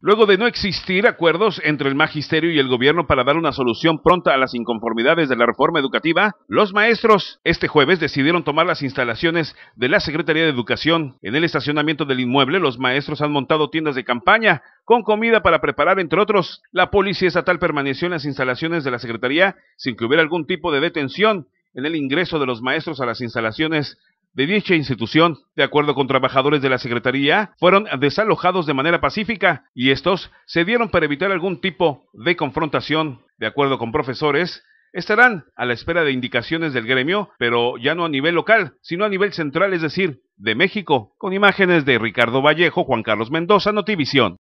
Luego de no existir acuerdos entre el magisterio y el gobierno para dar una solución pronta a las inconformidades de la reforma educativa, los maestros este jueves decidieron tomar las instalaciones de la Secretaría de Educación. En el estacionamiento del inmueble, los maestros han montado tiendas de campaña con comida para preparar, entre otros. La policía estatal permaneció en las instalaciones de la Secretaría sin que hubiera algún tipo de detención en el ingreso de los maestros a las instalaciones de dicha institución, de acuerdo con trabajadores de la Secretaría, fueron desalojados de manera pacífica y estos se dieron para evitar algún tipo de confrontación, de acuerdo con profesores, Estarán a la espera de indicaciones del gremio, pero ya no a nivel local, sino a nivel central, es decir, de México, con imágenes de Ricardo Vallejo, Juan Carlos Mendoza, Notivisión.